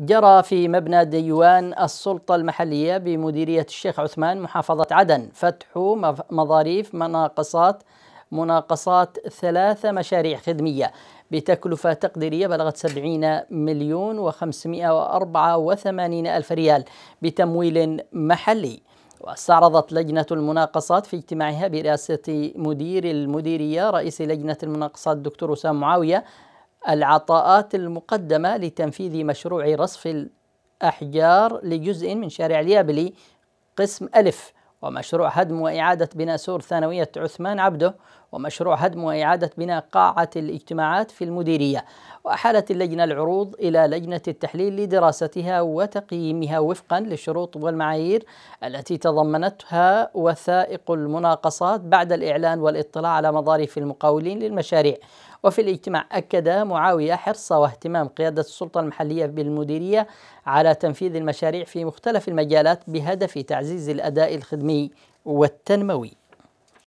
جرى في مبنى ديوان السلطة المحلية بمديرية الشيخ عثمان محافظة عدن فتح مظاريف مناقصات مناقصات ثلاثة مشاريع خدمية بتكلفة تقديرية بلغت 70 مليون و584 ألف ريال بتمويل محلي واستعرضت لجنة المناقصات في اجتماعها برئاسة مدير المديرية رئيس لجنة المناقصات الدكتور أسامة معاوية العطاءات المقدمة لتنفيذ مشروع رصف الأحجار لجزء من شارع اليابلي قسم ألف ومشروع هدم وإعادة بناء سور ثانوية عثمان عبده ومشروع هدم وإعادة بناء قاعة الاجتماعات في المديرية وأحالت اللجنة العروض إلى لجنة التحليل لدراستها وتقييمها وفقا للشروط والمعايير التي تضمنتها وثائق المناقصات بعد الإعلان والاطلاع على مظارف المقاولين للمشاريع وفي الاجتماع أكد معاوية حرص واهتمام قيادة السلطة المحلية بالمديرية على تنفيذ المشاريع في مختلف المجالات بهدف تعزيز الأداء الخدمي والتنموي